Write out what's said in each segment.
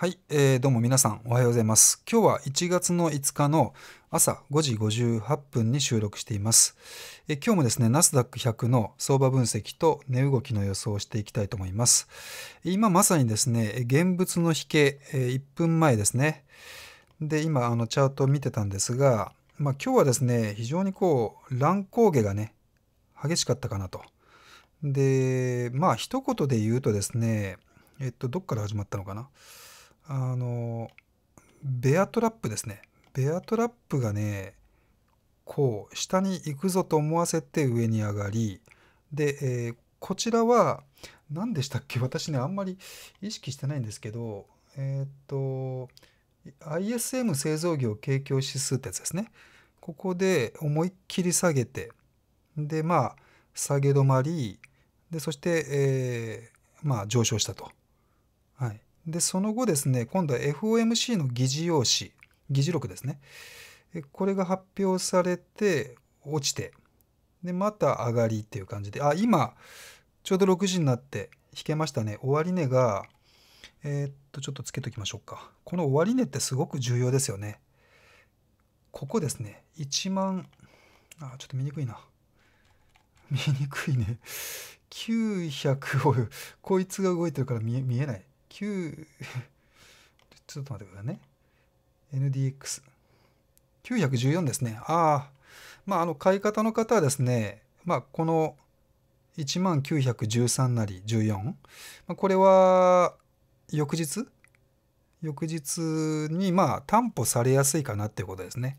はい、えー、どうも皆さんおはようございます。今日は1月の5日の朝5時58分に収録しています。え今日もですね、ナスダック100の相場分析と値動きの予想をしていきたいと思います。今まさにですね、現物の引け、え1分前ですね。で、今あのチャートを見てたんですが、まあ、今日はですね、非常にこう乱高下がね、激しかったかなと。で、まあ一言で言うとですね、えっと、どっから始まったのかな。あのベアトラップですねベアトラップがねこう下に行くぞと思わせて上に上がりで、えー、こちらは何でしたっけ私ねあんまり意識してないんですけどえっ、と ISM 製造業景況指数ってやつですねここで思いっきり下げてでまあ下げ止まりでそして、えー、まあ上昇したと。はい、でその後ですね今度は FOMC の議事要旨議事録ですねこれが発表されて落ちてでまた上がりっていう感じであ今ちょうど6時になって引けましたね終値がえー、っとちょっとつけときましょうかこの終値ってすごく重要ですよねここですね1万あちょっと見にくいな見にくいね900をこいつが動いてるから見えない9 ちょっと待ってくださいね。NDX。914ですね。ああ。まあ、あの、買い方の方はですね、まあ、この1913なり14。まあ、これは、翌日翌日に、まあ、担保されやすいかなっていうことですね。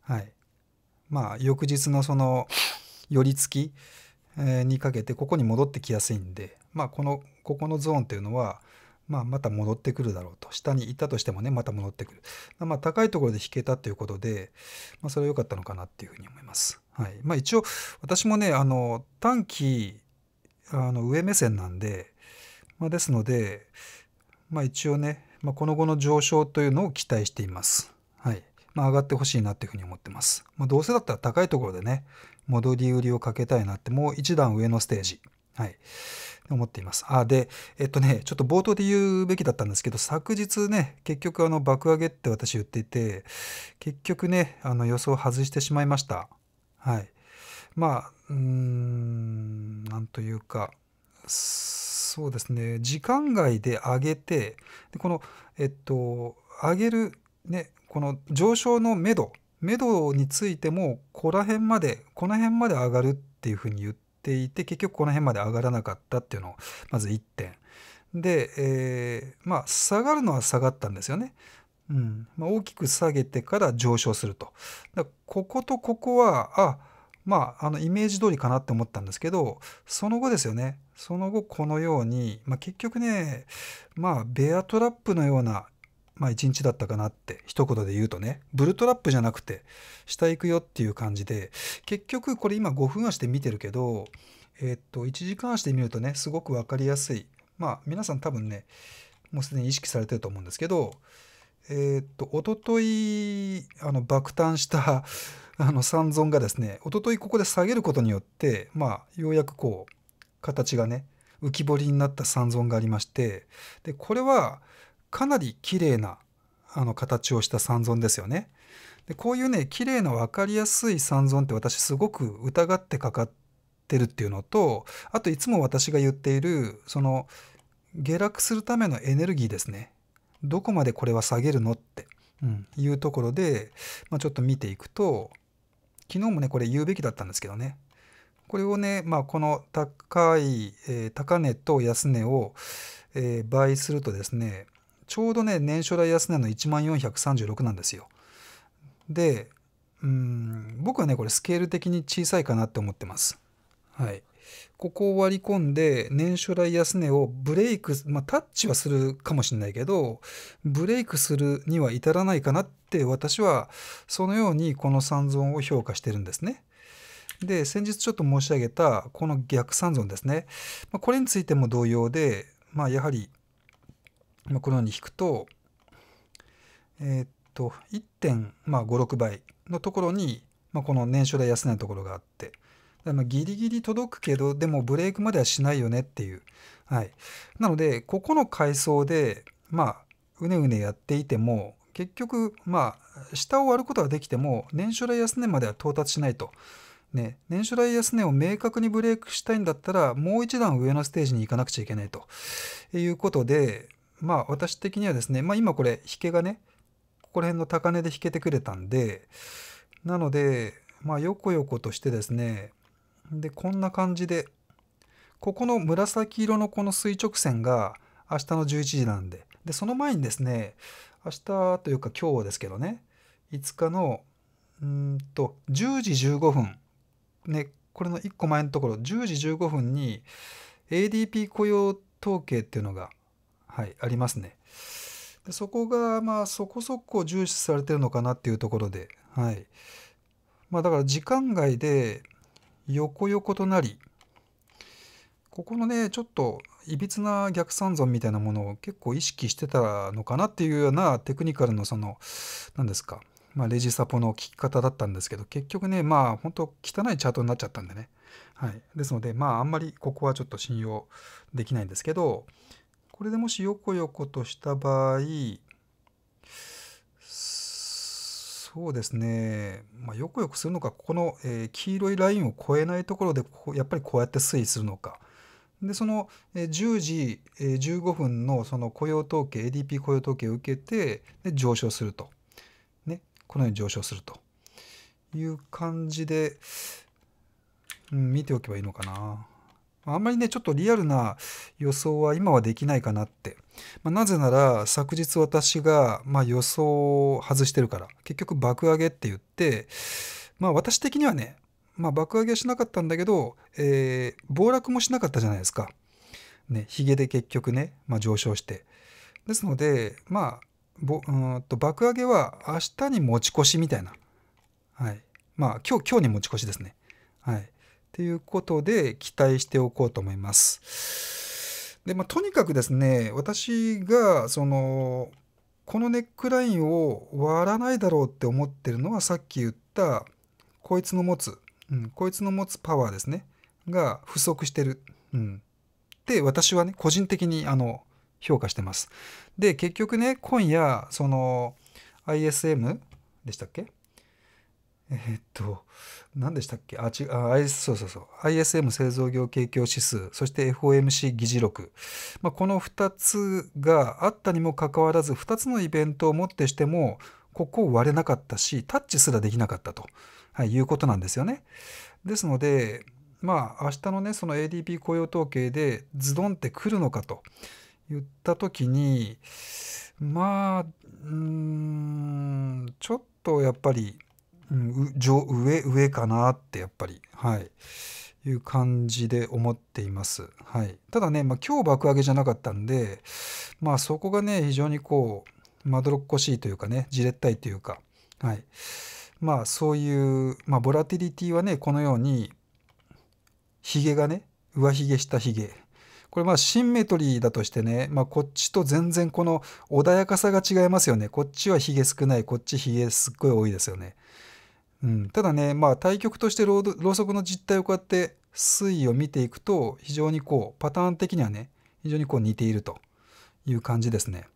はい。まあ、翌日のその、寄り付きにかけて、ここに戻ってきやすいんで、まあ、この、ここのゾーンっていうのは、まあ、また戻ってくるだろうと。下に行ったとしてもね、また戻ってくる。まあ、高いところで弾けたということで、まあ、それは良かったのかなっていうふうに思います。はい。まあ、一応、私もね、あの、短期、あの、上目線なんで、まあ、ですので、まあ、一応ね、まあ、この後の上昇というのを期待しています。はい。まあ、上がってほしいなっていうふうに思ってます。まあ、どうせだったら高いところでね、戻り売りをかけたいなって、もう一段上のステージ。はい、思っています。あで、えっとね、ちょっと冒頭で言うべきだったんですけど、昨日ね、結局、あの爆上げって私言っていて、結局ね、あの予想外してしまいました。はい。まあ、うーん、なんというか、そうですね、時間外で上げて、でこの、えっと、上げる、ね、この上昇のめど、めどについても、ここら辺まで、この辺まで上がるっていうふうに言って、ていて結局この辺まで上がらなかったっていうのをまず1点で、えー、まあ下がるのは下がったんですよね。うんまあ、大きく下げてから上昇すると。だこことここはあまああのイメージ通りかなって思ったんですけどその後ですよねその後このように、まあ、結局ねまあベアトラップのようなまあ一日だったかなって一言で言うとね、ブルートラップじゃなくて、下行くよっていう感じで、結局これ今5分足で見てるけど、えー、っと、1時間足で見るとね、すごくわかりやすい。まあ皆さん多分ね、もうすでに意識されてると思うんですけど、えー、っと、おととい、あの、爆誕した あの、三尊がですね、おとといここで下げることによって、まあ、ようやくこう、形がね、浮き彫りになった三尊がありまして、で、これは、かなり綺麗なあ形をした三尊ですよね。でこういうね綺麗な分かりやすい三尊って私すごく疑ってかかってるっていうのとあといつも私が言っているその下落するためのエネルギーですね。どこまでこれは下げるのって、うん、いうところで、まあ、ちょっと見ていくと昨日もねこれ言うべきだったんですけどねこれをね、まあ、この高い、えー、高値と安値を、えー、倍するとですねちょうどね年初来安値の1436なんですよ。でうん僕はねこれスケール的に小さいかなって思ってます。はい、ここを割り込んで年初来安値をブレイク、まあ、タッチはするかもしれないけどブレイクするには至らないかなって私はそのようにこの三尊を評価してるんですね。で先日ちょっと申し上げたこの逆三尊ですね、まあ、これについても同様で、まあ、やはりのこのように引くと、えー、っと、1.56、まあ、倍のところに、まあ、この年初来安値のところがあって、まあギリギリ届くけど、でもブレイクまではしないよねっていう。はい。なので、ここの階層で、まあ、うねうねやっていても、結局、まあ、下を割ることはできても、年初来安値までは到達しないと。ね、年初来安値を明確にブレイクしたいんだったら、もう一段上のステージに行かなくちゃいけないということで、まあ私的にはですね、まあ今これ引けがね、ここら辺の高値で引けてくれたんで、なので、まあ、横横としてですね、で、こんな感じで、ここの紫色のこの垂直線が明日の11時なんで、で、その前にですね、明日というか今日ですけどね、5日の、うんと、10時15分、ね、これの1個前のところ、10時15分に ADP 雇用統計っていうのがはい、ありますね。でそこが、まあ、そこそこ重視されてるのかなっていうところで、はい。まあ、だから時間外で横横となり、ここのね、ちょっといびつな逆三尊みたいなものを結構意識してたのかなっていうようなテクニカルのその、何ですか、まあ、レジサポの聞き方だったんですけど、結局ね、まあ、本当汚いチャートになっちゃったんでね。はい。ですので、まあ、あんまりここはちょっと信用できないんですけど、これでもしよこよことした場合、そうですね、まあ、よくよくするのか、ここの、え黄色いラインを越えないところでこやっぱりこうやって推移するのか。で、その、え10時、え15分のその雇用統計、ADP 雇用統計を受けて、で上昇すると。ね、このように上昇するという感じで、うん、見ておけばいいのかな。あんまりね、ちょっとリアルな予想は今はできないかなって。まあ、なぜなら、昨日私が、まあ、予想を外してるから、結局爆上げって言って、まあ私的にはね、まあ、爆上げはしなかったんだけど、えー、暴落もしなかったじゃないですか。ね、ヒゲで結局ね、まあ、上昇して。ですので、まあ、ぼうんと爆上げは明日に持ち越しみたいな。はい。まあ、今日、今日に持ち越しですね。はい。っていうことで期待しておこうと思います。でまあ、とにかくですね私がそのこのネックラインを割らないだろうって思ってるのはさっき言ったこいつの持つ、うん、こいつの持つパワーですねが不足してる、うん、って私はね個人的にあの評価してます。で結局ね今夜その ISM でしたっけえー、っと、何でしたっけあ、違う、あ、そうそうそう。ISM 製造業景況指数、そして FOMC 議事録。まあ、この2つがあったにもかかわらず、2つのイベントをもってしても、ここを割れなかったし、タッチすらできなかったと、はい、いうことなんですよね。ですので、まあ、明日のね、その ADP 雇用統計でズドンってくるのかと言った時に、まあ、うん、ちょっとやっぱり、うん、上上上かなってやっぱりはいいう感じで思っています。はい、ただね、まあ、今日爆上げじゃなかったんで、まあ、そこがね非常にこうまどろっこしいというかねじれったいというか、はい、まあそういう、まあ、ボラティリティはねこのようにヒゲがね上ヒゲ下ひげこれまあシンメトリーだとしてね、まあ、こっちと全然この穏やかさが違いますよねこっちは髭少ないこっちヒゲすっごい多いですよね。うん、ただね、まあ、対局としてろうそくの実態をこうやって推移を見ていくと非常にこうパターン的にはね非常にこう似ているという感じですね。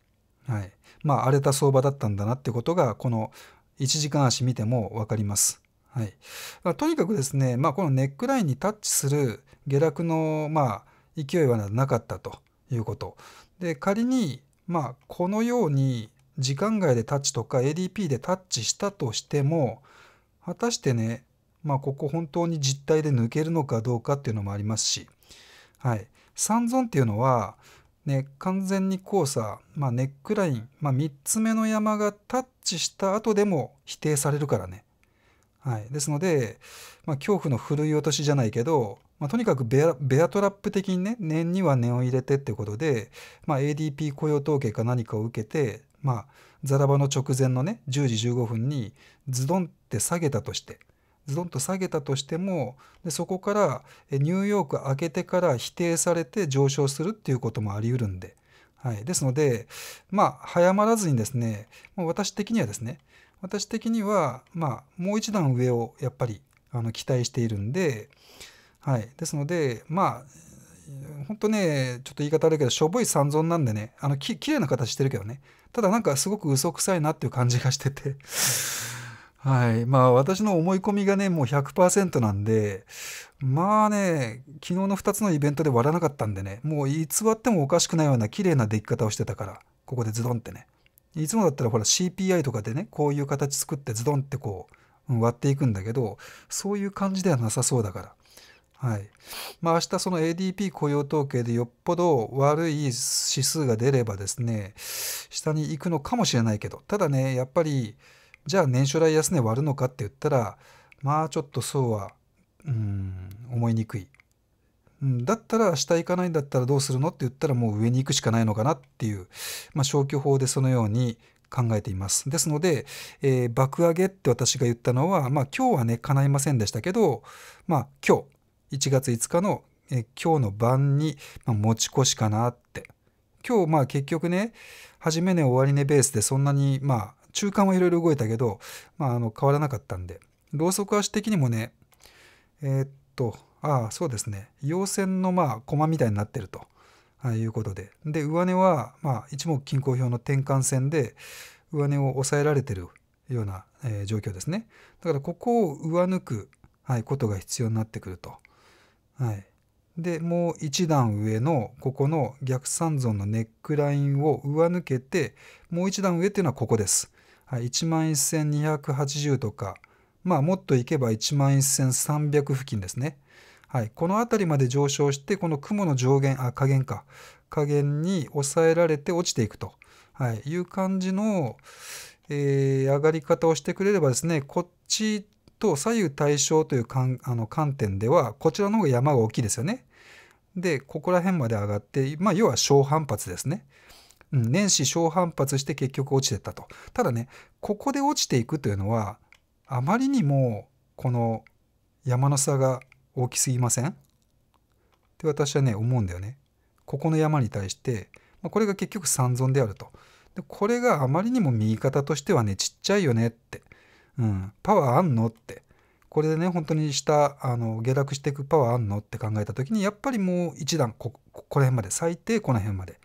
はい、まあ荒れた相場だったんだなってことがこの1時間足見ても分かります。はい、とにかくですね、まあ、このネックラインにタッチする下落の、まあ、勢いはなかったということ。で仮に、まあ、このように時間外でタッチとか ADP でタッチしたとしても果たしてね、まあ、ここ本当に実態で抜けるのかどうかっていうのもありますし、はい、三尊っていうのは、ね、完全に交差、まあ、ネックライン、まあ、3つ目の山がタッチした後でも否定されるからね。はい、ですので、まあ、恐怖のふるい落としじゃないけど、まあ、とにかくベアベアトラップ的にね念には念を入れてってことで、まあ、ADP 雇用統計か何かを受けて、まあ、ザラバの直前のね10時15分にズドンって下げたとしてズドンと下げたとしてもでそこからニューヨーク開けてから否定されて上昇するっていうこともありうるんで、はい、ですのでまあ早まらずにですねもう私的にはですね私的には、まあ、もう一段上をやっぱりあの期待しているんで、はい、ですのでまあ本当ねちょっと言い方悪いけどしょぼい三尊なんでねあのき綺麗な形してるけどねただなんかすごく嘘くさいなっていう感じがしててはいまあ私の思い込みがねもう100%なんでまあね昨日の2つのイベントで割らなかったんでねもう偽ってもおかしくないような綺麗な出来方をしてたからここでズドンってねいつもだったらほら CPI とかでねこういう形作ってズドンってこう割っていくんだけどそういう感じではなさそうだから。はい。まあ明日その ADP 雇用統計でよっぽど悪い指数が出ればですね、下に行くのかもしれないけど、ただね、やっぱり、じゃあ年初来安値割るのかって言ったら、まあちょっとそうは、うん、思いにくい。うん、だったら下行かないんだったらどうするのって言ったらもう上に行くしかないのかなっていう、まあ、消去法でそのように考えています。ですので、えー、爆上げって私が言ったのは、まあ今日はね、叶いませんでしたけど、まあ今日、1月5日の、え今日の晩に、まあ、持ち越しかなって今日まあ結局ね初め値、ね、終値ベースでそんなにまあ中間はいろいろ動いたけど、まあ、あの変わらなかったんでローソク足的にもねえー、っとああそうですね陽線のまあ駒みたいになってると。いうことでで上値は、まあ、一目均衡表の転換線で上値を抑えられてるような、えー、状況ですねだからここを上抜く、はい、ことが必要になってくるとはい、でもう一段上のここの逆三尊のネックラインを上抜けてもう一段上っていうのはここです。はい、11,280とか、まあ、もっといけば11,300付近ですね。はい、この辺りまで上昇してこの雲の上限あ下限か下限に抑えられて落ちていくと、はい、いう感じの、えー、上がり方をしてくれればですねこっちと左右対称という観あの観点ではこちらの方が山が大きいですよね。でここら辺まで上がって、まあ、要は小反発ですね。うん、年始小反発して結局落ちてったと。ただねここで落ちていくというのはあまりにもこの山の差が大きすぎませんって私はね思うんだよね。ここの山に対して、まあ、これが結局三尊であると。でこれがあまりにも右肩としてはねちっちゃいよねって。うん、パワーあんのってこれでね本当に下あの下落していくパワーあんのって考えた時にやっぱりもう一段こここら辺まで最低この辺まで。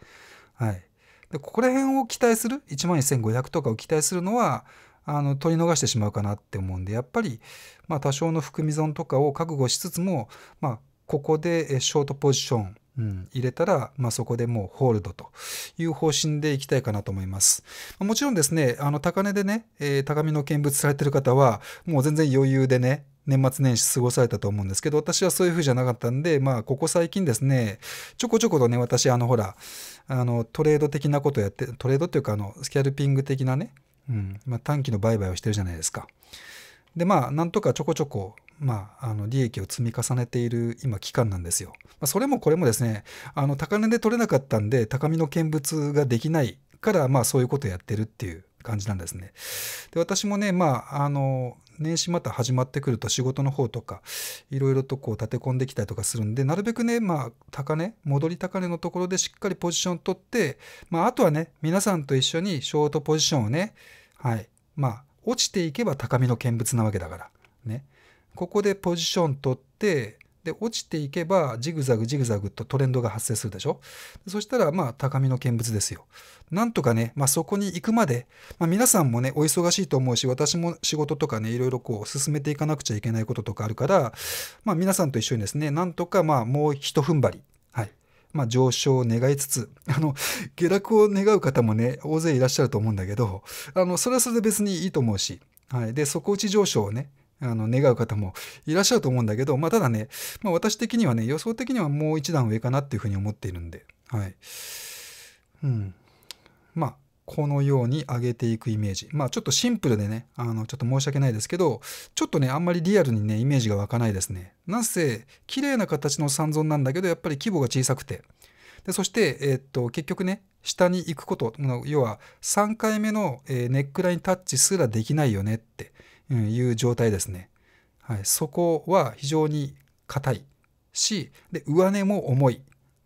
はい、でここら辺を期待する1万1500とかを期待するのはあの取り逃してしまうかなって思うんでやっぱり、まあ、多少の含み損とかを覚悟しつつも、まあ、ここでショートポジションうん、入れたら、まあ、そこでもうホールドという方針でいきたいかなと思います。もちろんですね、あの高値でね、えー、高みの見物されてる方は、もう全然余裕でね、年末年始過ごされたと思うんですけど、私はそういう風じゃなかったんで、まあ、ここ最近ですね、ちょこちょことね、私、あの、ほら、あの、トレード的なことやって、トレードっていうか、あの、スキャルピング的なね、うん、まあ、短期の売買をしてるじゃないですか。で、まあ、なんとかちょこちょこ、まあ、あの利益を積み重ねている今期間なんですよ。まあ、それもこれもですねあの高値で取れなかったんで高みの見物ができないからまあそういうことをやってるっていう感じなんですね。で私もねまああの年始また始まってくると仕事の方とかいろいろとこう立て込んできたりとかするんでなるべくねまあ高値戻り高値のところでしっかりポジション取って、まあ、あとはね皆さんと一緒にショートポジションをねはいまあ落ちていけば高みの見物なわけだからね。ここでポジション取ってで落ちていけばジグザグジグザグとトレンドが発生するでしょそしたらまあ高みの見物ですよなんとかね、まあ、そこに行くまで、まあ、皆さんもねお忙しいと思うし私も仕事とかねいろいろこう進めていかなくちゃいけないこととかあるから、まあ、皆さんと一緒にですねなんとかまあもうひと踏ん張りはいまあ、上昇を願いつつ、あの、下落を願う方もね、大勢いらっしゃると思うんだけど、あの、それはそれで別にいいと思うし、はい。で、底打ち上昇をね、あの、願う方もいらっしゃると思うんだけど、まあ、ただね、まあ、私的にはね、予想的にはもう一段上かなっていうふうに思っているんで、はい。うん。まあ、このように上げていくイメージ。まあ、ちょっとシンプルでね、あの、ちょっと申し訳ないですけど、ちょっとね、あんまりリアルにね、イメージが湧かないですね。なんせ、綺麗な形の三尊なんだけど、やっぱり規模が小さくて。で、そして、えー、っと、結局ね、下に行くこと、要は3回目のネックラインタッチすらできないよねっていう状態ですね。はい、そこは非常に硬いしで上値も重い、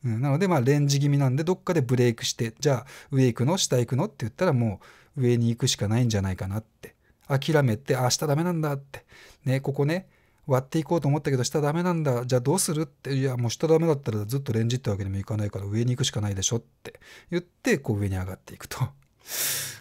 うん、なのでまあレンジ気味なんでどっかでブレイクしてじゃあ上行くの下行くのって言ったらもう上に行くしかないんじゃないかなって諦めてあ下ダメなんだって、ね、ここね割っていこうと思ったけど下ダメなんだじゃあどうするっていやもう下ダメだったらずっとレンジってわけにもいかないから上に行くしかないでしょって言ってこう上に上がっていくと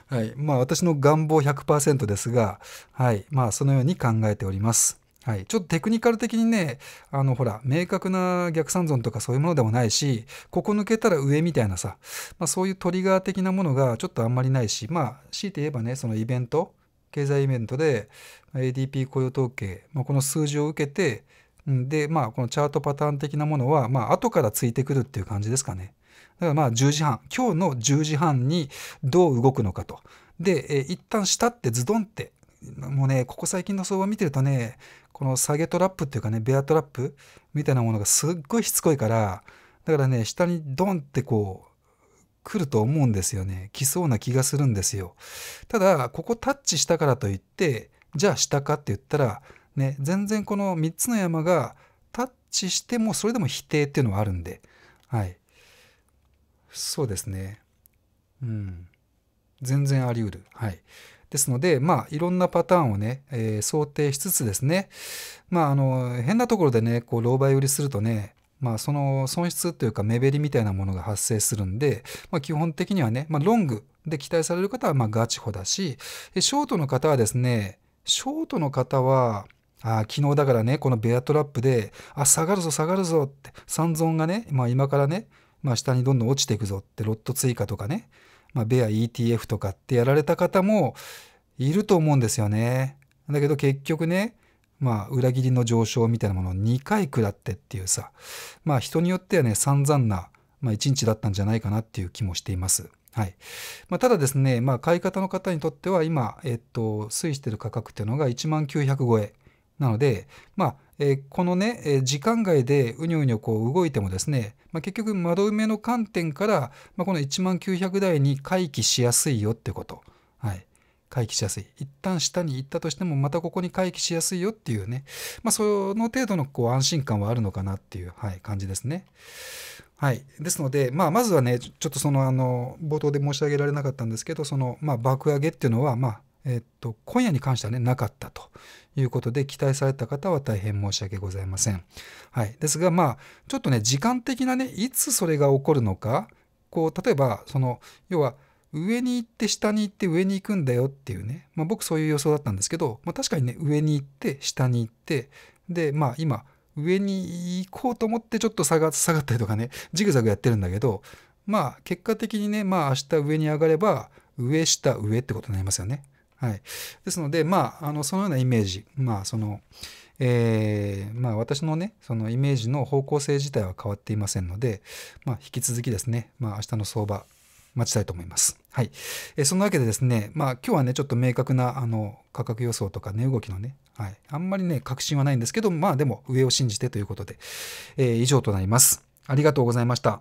はいまあ、私の願望100%ですが、はいまあ、そのように考えております。はい、ちょっとテクニカル的にねあのほら明確な逆三尊とかそういうものでもないしここ抜けたら上みたいなさ、まあ、そういうトリガー的なものがちょっとあんまりないしまあ強いて言えばねそのイベント経済イベントで ADP 雇用統計、まあ、この数字を受けてでまあこのチャートパターン的なものはまあ後からついてくるっていう感じですかね。だからまあ10時半、今日の10時半にどう動くのかと。で、えー、一旦下ってズドンって、もうね、ここ最近の相場見てるとね、この下げトラップっていうかね、ベアトラップみたいなものがすっごいしつこいから、だからね、下にドンってこう、来ると思うんですよね。来そうな気がするんですよ。ただ、ここタッチしたからといって、じゃあ下かって言ったら、ね、全然この3つの山がタッチしてもそれでも否定っていうのはあるんで、はい。そうですね。うん。全然あり得る。はい。ですので、まあ、いろんなパターンをね、えー、想定しつつですね、まあ、あの、変なところでね、こう、狼狽売りするとね、まあ、その損失というか目減りみたいなものが発生するんで、まあ、基本的にはね、まあ、ロングで期待される方はまあガチホだし、ショートの方はですね、ショートの方は、あ昨日だからね、このベアトラップで、あ、下がるぞ、下がるぞって、三尊がね、まあ、今からね、まあ、下にどんどん落ちていくぞってロット追加とかね、まあ、ベア ETF とかってやられた方もいると思うんですよね。だけど結局ね、まあ、裏切りの上昇みたいなものを2回食らってっていうさ、まあ、人によってはね、散々な、まあ、1日だったんじゃないかなっていう気もしています。はいまあ、ただですね、まあ、買い方の方にとっては今、えっと、推移している価格っていうのが1万900超えなので、まあ、えこのね、え時間外でうにょうにょこう動いてもですね、まあ、結局窓埋めの観点から、まあ、この1万900台に回帰しやすいよってこと。はい回帰しやすい一旦下に行ったとしてもまたここに回帰しやすいよっていうね、まあ、その程度のこう安心感はあるのかなっていう、はい、感じですね。はい、ですので、まあ、まずはねちょっとそのあの冒頭で申し上げられなかったんですけどその、まあ、爆上げっていうのは、まあ、えっと、今夜に関してはね、なかったということで、期待された方は大変申し訳ございません。はい。ですが、まあ、ちょっとね、時間的なね、いつそれが起こるのか、こう、例えば、その、要は、上に行って下に行って上に行くんだよっていうね、まあ、僕そういう予想だったんですけど、まあ、確かにね、上に行って下に行って、で、まあ今、上に行こうと思ってちょっと下が下がったりとかね、ジグザグやってるんだけど、まあ結果的にね、まあ明日上に上がれば、上下上ってことになりますよね。はい、ですので、まあ、あのそのようなイメージ、まあそのえーまあ、私のねそのイメージの方向性自体は変わっていませんので、まあ、引き続きですね、まあ、明日の相場待ちたいと思います。はい。えー、そんなわけでですね、まあ今日はね、ちょっと明確なあの価格予想とか値、動きのね、はい。あんまりね、確信はないんですけど、まあでも上を信じてということで、えー、以上となります。ありがとうございました。